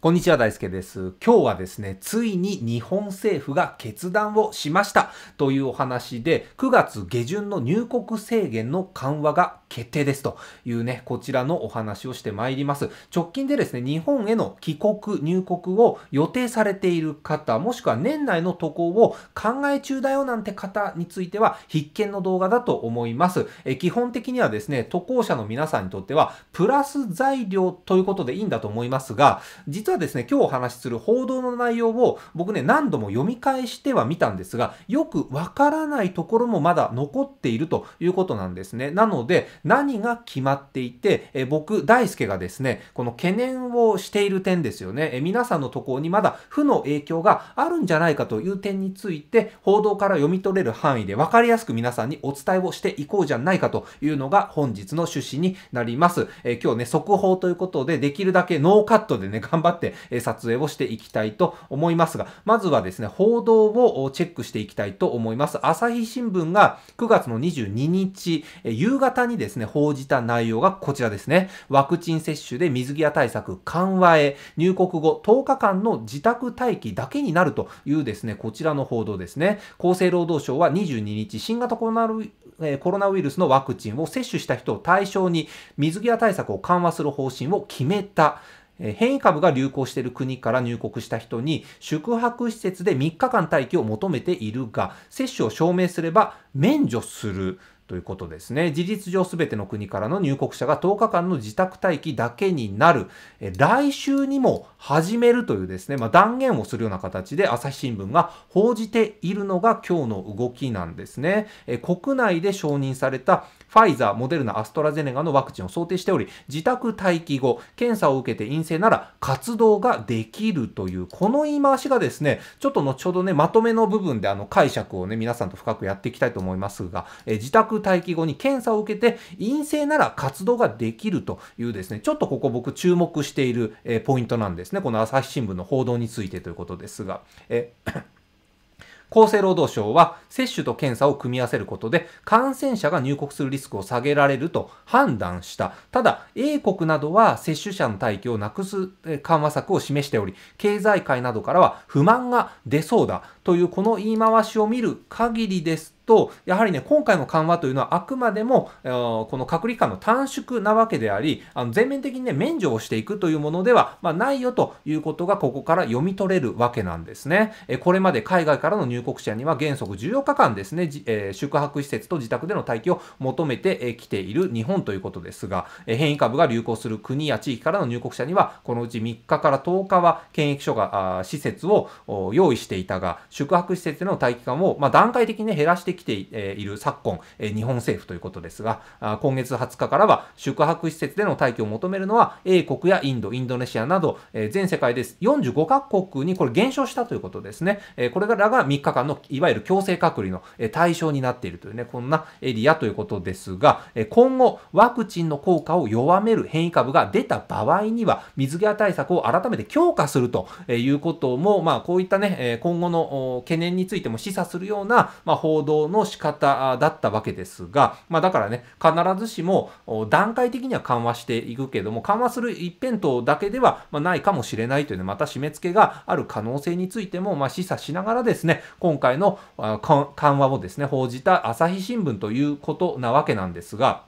こんにちは、大輔です。今日はですね、ついに日本政府が決断をしましたというお話で、9月下旬の入国制限の緩和が決定ですというね、こちらのお話をしてまいります。直近でですね、日本への帰国、入国を予定されている方、もしくは年内の渡航を考え中だよなんて方については、必見の動画だと思います。え基本的にはですね、渡航者の皆さんにとっては、プラス材料ということでいいんだと思いますが、実実はですね、今日お話しする報道の内容を僕ね、何度も読み返してはみたんですが、よくわからないところもまだ残っているということなんですね。なので、何が決まっていて、え僕、大輔がですね、この懸念をしている点ですよね。え皆さんのところにまだ負の影響があるんじゃないかという点について、報道から読み取れる範囲でわかりやすく皆さんにお伝えをしていこうじゃないかというのが本日の趣旨になります。え今日ね、速報ということで、できるだけノーカットでね、頑張ってって、撮影をしていきたいと思いますが、まずはですね、報道をチェックしていきたいと思います。朝日新聞が9月の22日、夕方にですね、報じた内容がこちらですね。ワクチン接種で水際対策緩和へ、入国後10日間の自宅待機だけになるというですね、こちらの報道ですね。厚生労働省は22日、新型コロナコロナウイルスのワクチンを接種した人を対象に水際対策を緩和する方針を決めた。変異株が流行している国から入国した人に宿泊施設で3日間待機を求めているが、接種を証明すれば免除する。ということですね。事実上すべての国からの入国者が10日間の自宅待機だけになる。え来週にも始めるというですね、まあ、断言をするような形で朝日新聞が報じているのが今日の動きなんですね。え国内で承認されたファイザー、モデルナ、アストラゼネガのワクチンを想定しており、自宅待機後、検査を受けて陰性なら活動ができるという、この言い回しがですね、ちょっと後ほどね、まとめの部分であの解釈をね、皆さんと深くやっていきたいと思いますが、え自宅待機後に検査を受けて陰性なら活動ができるというですね、ちょっとここ僕注目している、えポイントなんですね。この朝日新聞の報道についてということですが。え厚生労働省は接種と検査を組み合わせることで感染者が入国するリスクを下げられると判断した。ただ、英国などは接種者の待機をなくす緩和策を示しており、経済界などからは不満が出そうだ。というこの言い回しを見る限りですと、やはりね、今回の緩和というのはあくまでも、この隔離期間の短縮なわけであり、あの全面的にね、免除をしていくというものでは、まあ、ないよということがここから読み取れるわけなんですね。えこれまで海外からの入国者には原則14日間ですね、えー、宿泊施設と自宅での待機を求めてきている日本ということですが、え変異株が流行する国や地域からの入国者には、このうち3日から10日は検疫所が施設を用意していたが、宿泊施設での待機間を、まあ、段階的に、ね、減らしてきている昨今、日本政府ということですが、今月20日からは宿泊施設での待機を求めるのは、英国やインド、インドネシアなど、全世界です45カ国にこれ減少したということですね。これからが3日間のいわゆる強制隔離の対象になっているというね、こんなエリアということですが、今後、ワクチンの効果を弱める変異株が出た場合には、水際対策を改めて強化するということも、まあ、こういったね、今後の懸念についても示唆するような、まあ、報道の仕方だったわけですが、まあ、だからね、必ずしも段階的には緩和していくけども、緩和する一辺倒だけでは、まないかもしれないというね、また締め付けがある可能性についても、ま示唆しながらですね、今回の緩和をですね、報じた朝日新聞ということなわけなんですが、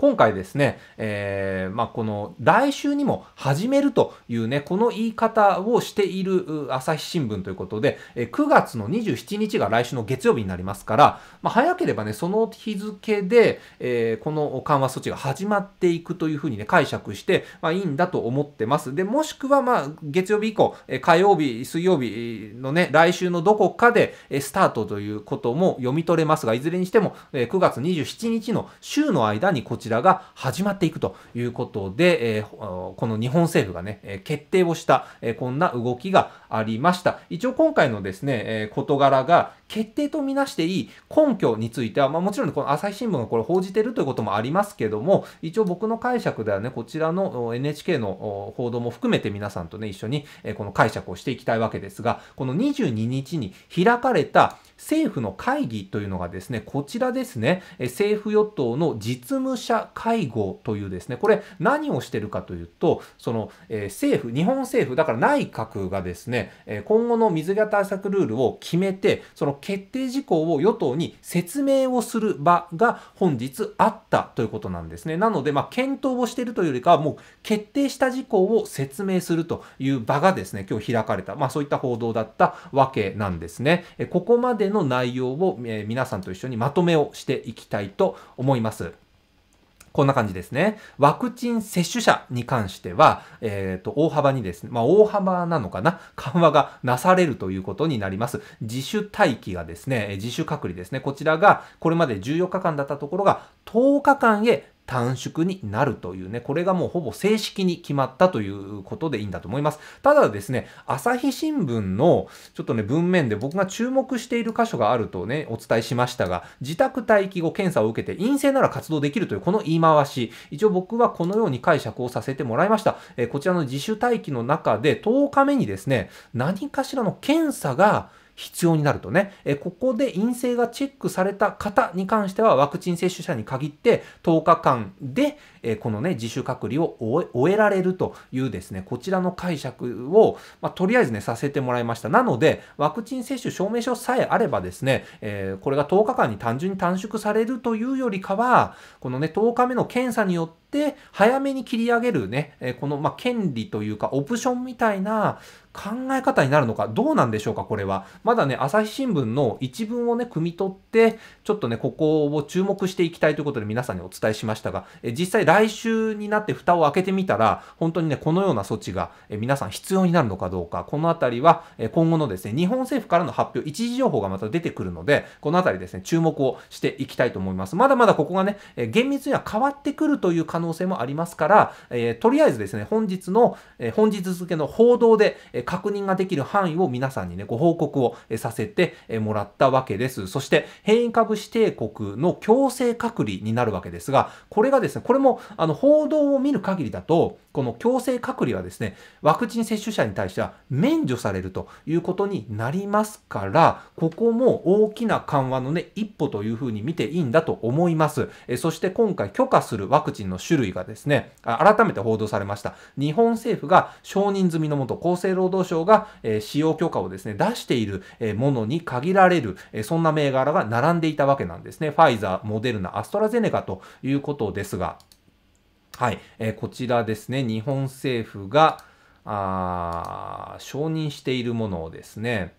今回ですね、えー、まあ、この来週にも始めるというね、この言い方をしている朝日新聞ということで、9月の27日が来週の月曜日になりますから、まあ、早ければね、その日付で、えー、この緩和措置が始まっていくというふうにね、解釈して、まあ、いいんだと思ってます。で、もしくは、まあ、月曜日以降、火曜日、水曜日のね、来週のどこかで、スタートということも読み取れますが、いずれにしても、9月27日の週の間にこちららが始まっていくということで、えこの日本政府がね、決定をした、えこんな動きがありました。一応今回のですね、え事柄が決定とみなしていい根拠については、まあ、もちろんこの朝日新聞がこれ報じてるということもありますけども、一応僕の解釈ではね、こちらの NHK の報道も含めて皆さんとね、一緒にこの解釈をしていきたいわけですが、この22日に開かれた政府の会議というのがですね、こちらですね、政府与党の実務者介護というですね、これ何をしてるかというと、その、えー、政府、日本政府、だから内閣がですね、えー、今後の水際対策ルールを決めて、その決定事項を与党に説明をする場が本日あったということなんですね。なので、まあ、検討をしているというよりかは、もう決定した事項を説明するという場がですね、今日開かれた、まあ、そういった報道だったわけなんですね。えー、ここまでの内容を、え皆さんと一緒にまとめをしていきたいと思います。こんな感じですね。ワクチン接種者に関しては、えっ、ー、と、大幅にですね、まあ、大幅なのかな、緩和がなされるということになります。自主待機がですね、自主隔離ですね、こちらがこれまで14日間だったところが10日間へ短縮になるというね、これがもうほぼ正式に決まったということでいいんだと思います。ただですね、朝日新聞のちょっとね、文面で僕が注目している箇所があるとね、お伝えしましたが、自宅待機後検査を受けて陰性なら活動できるというこの言い回し、一応僕はこのように解釈をさせてもらいました。えこちらの自主待機の中で10日目にですね、何かしらの検査が必要になるとね、えここで陰性がチェックされた方に関しては、ワクチン接種者に限って10日間で、えこのね、自主隔離を終えられるというですね、こちらの解釈を、まあ、とりあえずね、させてもらいました。なので、ワクチン接種証明書さえあればですね、えこれが10日間に単純に短縮されるというよりかは、このね、10日目の検査によって、、早めに切り上げるね、えこの、ま権利というか、オプションみたいな考え方になるのか、どうなんでしょうか、これは。まだね、朝日新聞の一文をね、汲み取って、ちょっとね、ここを注目していきたいということで皆さんにお伝えしましたが、え実際来週になって蓋を開けてみたら、本当にね、このような措置が、え皆さん必要になるのかどうか、このあたりは、え今後のですね、日本政府からの発表、一時情報がまた出てくるので、このあたりですね、注目をしていきたいと思います。まだまだここがね、え厳密には変わってくるという可能性もありますから、えー、とりあえずですね、本日の、えー、本日付の報道で、えー、確認ができる範囲を皆さんにね、ご報告を、えさせて、えもらったわけです。そして、変異株指定国の強制隔離になるわけですが、これがですね、これも、あの、報道を見る限りだと、この強制隔離はですね、ワクチン接種者に対しては免除されるということになりますから、ここも大きな緩和のね、一歩というふうに見ていいんだと思います。えそして今回許可するワクチンの種類がですね、改めて報道されました。日本政府が承認済みのもと、厚生労働省が、え使用許可をですね、出している、えものに限られる、えそんな銘柄が並んでいたわけなんですね。ファイザー、モデルナ、アストラゼネカということですが、はい、えこちらですね、日本政府が、あ承認しているものをですね、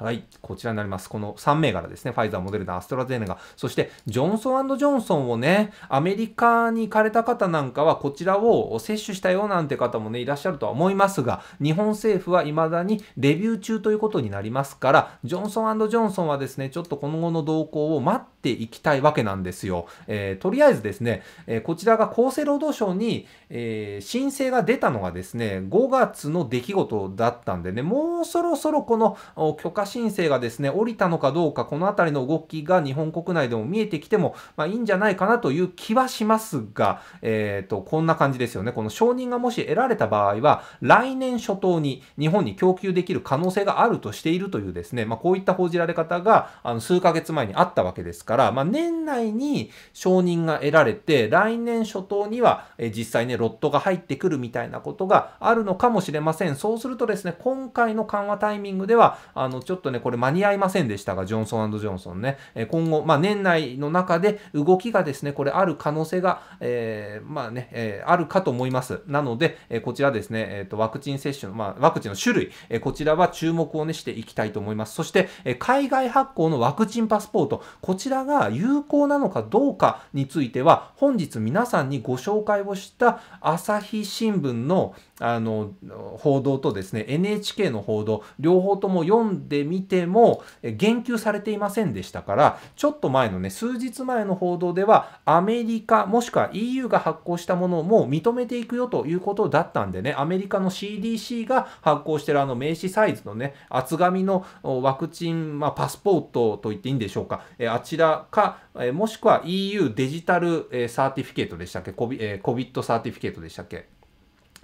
はい、こちらになります。この3銘柄ですね。ファイザー、モデルナ、アストラゼネガ。そして、ジョンソンジョンソンをね、アメリカに行かれた方なんかは、こちらを接種したよなんて方もね、いらっしゃるとは思いますが、日本政府は未だにレビュー中ということになりますから、ジョンソンジョンソンはですね、ちょっと今後の動向を待ってていきたいわけなんですよ。えー、とりあえずですね、えー、こちらが厚生労働省に、えー、申請が出たのがですね、5月の出来事だったんでね、もうそろそろこの許可申請がですね、降りたのかどうか、このあたりの動きが日本国内でも見えてきても、まあ、いいんじゃないかなという気はしますが、えっ、と、こんな感じですよね。この承認がもし得られた場合は、来年初頭に日本に供給できる可能性があるとしているというですね、まあ、こういった報じられ方が、あの、数ヶ月前にあったわけですから、まあ、年内に承認が得られて、来年初頭には、え実際ね、ロットが入ってくるみたいなことがあるのかもしれません。そうするとですね、今回の緩和タイミングでは、あの、ちょっとね、これ間に合いませんでしたが、ジョンソンジョンソンね、え今後、まあ、年内の中で動きがですね、これある可能性が、えー、まあね、えー、あるかと思います。なので、えこちらですね、えっ、ー、と、ワクチン接種の、まあ、ワクチンの種類、えこちらは注目をね、していきたいと思います。そして、え海外発行のワクチンパスポート、こちらが有効なのかどうかについては本日皆さんにご紹介をした朝日新聞のあの報道とですね NHK の報道両方とも読んでみても言及されていませんでしたからちょっと前のね数日前の報道ではアメリカもしくは EU が発行したものをもう認めていくよということだったんでねアメリカの CDC が発行してるあの名刺サイズのね厚紙のワクチン、まあ、パスポートと言っていいんでしょうかあちらかもしくは EU デジタルサーティフィケートでしたっけ COVID サーティフィケートでしたっけ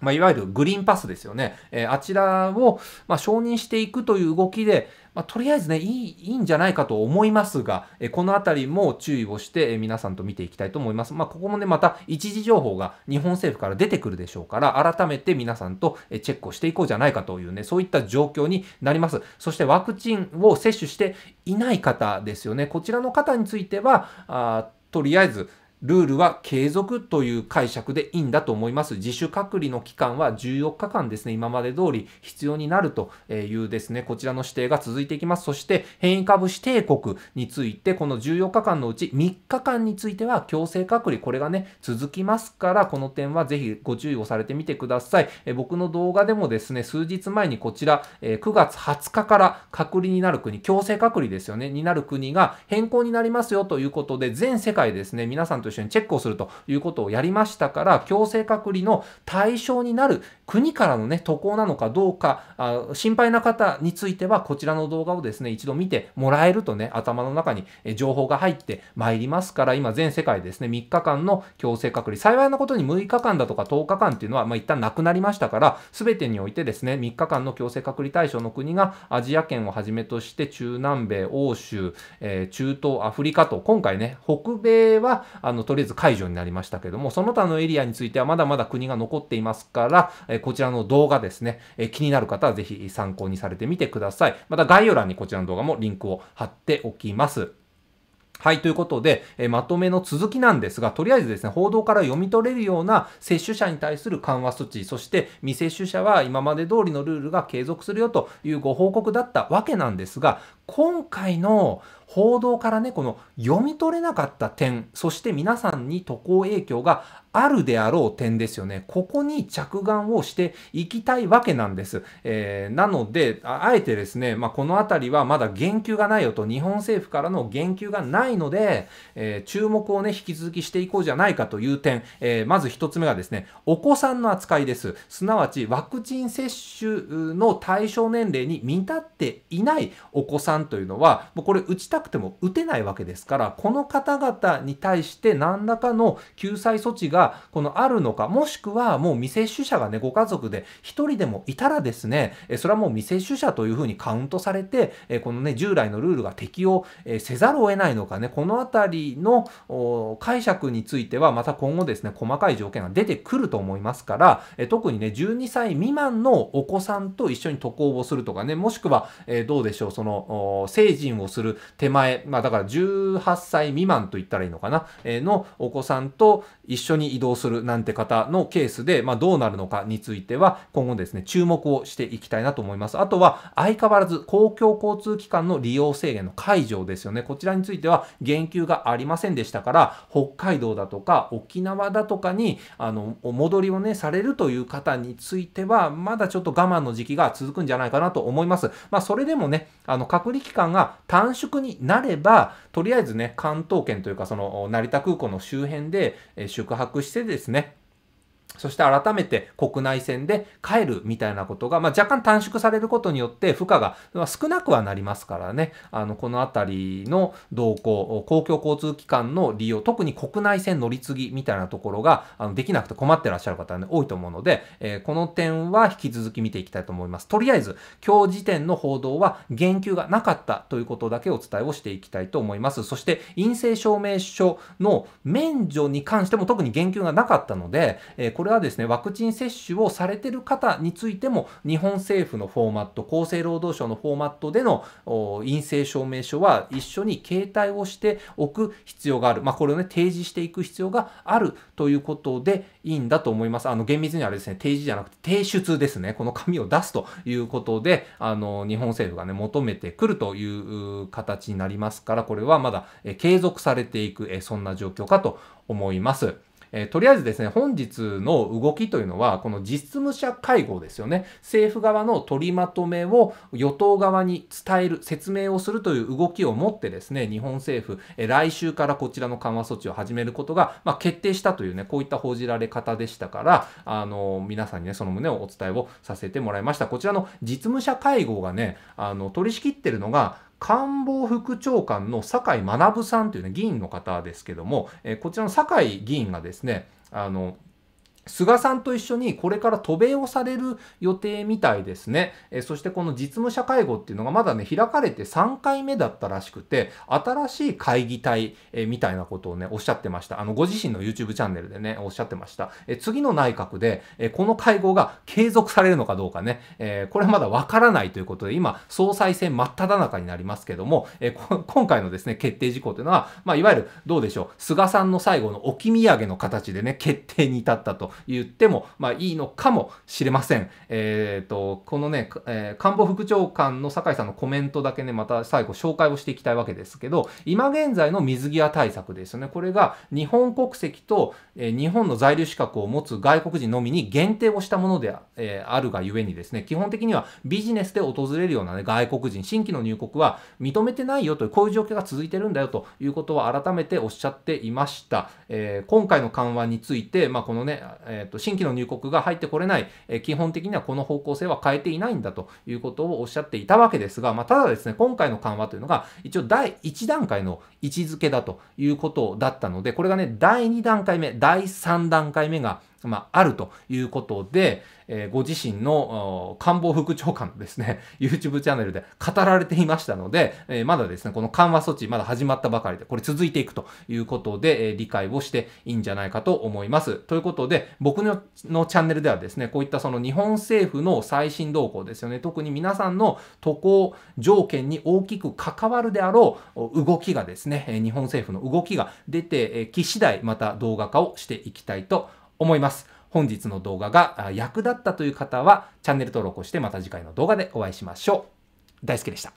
まあ、いわゆるグリーンパスですよね。えー、あちらを、まあ、承認していくという動きで、まあ、とりあえずね、いい、いいんじゃないかと思いますが、えー、このあたりも注意をして、えー、皆さんと見ていきたいと思います。まあ、ここもね、また一時情報が日本政府から出てくるでしょうから、改めて皆さんとチェックをしていこうじゃないかというね、そういった状況になります。そしてワクチンを接種していない方ですよね。こちらの方については、あとりあえず、ルールは継続という解釈でいいんだと思います。自主隔離の期間は14日間ですね、今まで通り必要になるというですね、こちらの指定が続いていきます。そして変異株指定国について、この14日間のうち3日間については強制隔離、これがね、続きますから、この点はぜひご注意をされてみてください。僕の動画でもですね、数日前にこちら、9月20日から隔離になる国、強制隔離ですよね、になる国が変更になりますよということで、全世界ですね、皆さんと一緒にチェックをするということをやりましたから、強制隔離の対象になる国からのね、渡航なのかどうか、あ心配な方については、こちらの動画をですね、一度見てもらえるとね、頭の中に情報が入ってまいりますから、今全世界ですね、3日間の強制隔離、幸いなことに6日間だとか10日間っていうのは、まあ、一旦なくなりましたから、すべてにおいてですね、3日間の強制隔離対象の国がアジア圏をはじめとして中南米、欧州、えー、中東、アフリカと、今回ね、北米はあのの、とりあえず解除になりましたけども、その他のエリアについてはまだまだ国が残っていますから、えこちらの動画ですね、え気になる方はぜひ参考にされてみてください。また概要欄にこちらの動画もリンクを貼っておきます。はい。ということで、えまとめの続きなんですが、とりあえずですね、報道から読み取れるような接種者に対する緩和措置、そして未接種者は今まで通りのルールが継続するよというご報告だったわけなんですが、今回の報道からね、この読み取れなかった点、そして皆さんに渡航影響があるであろう点ですよね。ここに着眼をしていきたいわけなんです。えー、なのであ、あえてですね、まあ、このあたりはまだ言及がないよと、日本政府からの言及がないので、えー、注目をね、引き続きしていこうじゃないかという点、えー、まず一つ目がですね、お子さんの扱いです。すなわち、ワクチン接種の対象年齢に満たっていないお子さんさんというのは、もうこれ打ちたくても打てないわけですから、この方々に対して何らかの救済措置がこのあるのか、もしくはもう未接種者がね、ご家族で1人でもいたらですね、それはもう未接種者というふうにカウントされて、このね、従来のルールが適用せざるを得ないのかね、このあたりの解釈については、また今後ですね、細かい条件が出てくると思いますから、特にね、12歳未満のお子さんと一緒に渡航をするとかね、もしくは、どうでしょう、その、成人をする手前、まあだから18歳未満と言ったらいいのかな、えー、のお子さんと一緒に移動するなんて方のケースで、まあどうなるのかについては、今後ですね、注目をしていきたいなと思います。あとは、相変わらず公共交通機関の利用制限の解除ですよね。こちらについては言及がありませんでしたから、北海道だとか沖縄だとかに、あの、お戻りをね、されるという方については、まだちょっと我慢の時期が続くんじゃないかなと思います。まあ、それでもね、あの、理期間が短縮になれば、とりあえずね、関東圏というか、その成田空港の周辺で宿泊してですね、そして改めて国内線で帰るみたいなことが、まあ、若干短縮されることによって負荷が少なくはなりますからね、あの、このあたりの動向、公共交通機関の利用、特に国内線乗り継ぎみたいなところがあのできなくて困ってらっしゃる方は、ね、多いと思うので、えー、この点は引き続き見ていきたいと思います。とりあえず、今日時点の報道は言及がなかったということだけお伝えをしていきたいと思います。そして、陰性証明書の免除に関しても特に言及がなかったので、えーれはですねワクチン接種をされてる方についても日本政府のフォーマット厚生労働省のフォーマットでの陰性証明書は一緒に携帯をしておく必要がある、まあ、これをね提示していく必要があるということでいいんだと思います。あの厳密にあれですね提示じゃなくて提出ですねこの紙を出すということであの日本政府がね求めてくるという形になりますからこれはまだ継続されていくそんな状況かと思います。えー、とりあえずですね、本日の動きというのは、この実務者会合ですよね。政府側の取りまとめを与党側に伝える、説明をするという動きをもってですね、日本政府、えー、来週からこちらの緩和措置を始めることが、まあ、決定したというね、こういった報じられ方でしたから、あのー、皆さんにね、その旨をお伝えをさせてもらいました。こちらの実務者会合がね、あの、取り仕切ってるのが、官房副長官の酒井学さんという、ね、議員の方ですけども、えこちらの酒井議員がですねあの菅さんと一緒にこれから渡米をされる予定みたいですね。えそしてこの実務者会合っていうのがまだね、開かれて3回目だったらしくて、新しい会議体、えみたいなことをね、おっしゃってました。あの、ご自身の YouTube チャンネルでね、おっしゃってました。え次の内閣で、えこの会合が継続されるのかどうかね、えこれまだわからないということで、今、総裁選真っ只中になりますけども、え今回のですね、決定事項というのは、まあ、いわゆる、どうでしょう、菅さんの最後の置き土産の形でね、決定に至ったと。言っても、まあ、いいのかもしれません。えっ、ー、と、このね、えー、官房副長官の酒井さんのコメントだけね、また最後紹介をしていきたいわけですけど、今現在の水際対策ですよね。これが日本国籍と、えー、日本の在留資格を持つ外国人のみに限定をしたもので、えー、あるがゆえにですね、基本的にはビジネスで訪れるような、ね、外国人、新規の入国は認めてないよという、こういう状況が続いてるんだよということを改めておっしゃっていました。えー、今回の緩和について、まあ、このね、えーと、新規の入国が入ってこれない、えー、基本的にはこの方向性は変えていないんだということをおっしゃっていたわけですが、まあ、ただですね、今回の緩和というのが一応第1段階の位置づけだということだったので、これがね、第2段階目、第3段階目がまあ、あるということで、えー、ご自身の官房副長官のですね、YouTube チャンネルで語られていましたので、えー、まだですね、この緩和措置、まだ始まったばかりで、これ続いていくということで、えー、理解をしていいんじゃないかと思います。ということで、僕ののチャンネルではですね、こういったその日本政府の最新動向ですよね、特に皆さんの渡航条件に大きく関わるであろう動きがですね、日本政府の動きが出てき次第、また動画化をしていきたいと思います。思います。本日の動画が役立ったという方はチャンネル登録をしてまた次回の動画でお会いしましょう。大輔でした。